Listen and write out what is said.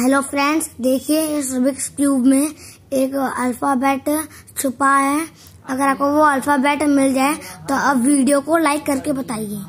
hello friends देखिए इस Rubik's cube में एक अल्फ़ाबेट छुपा है अगर आपको वो अल्फ़ाबेट मिल जाए तो आप वीडियो को लाइक करके बताइए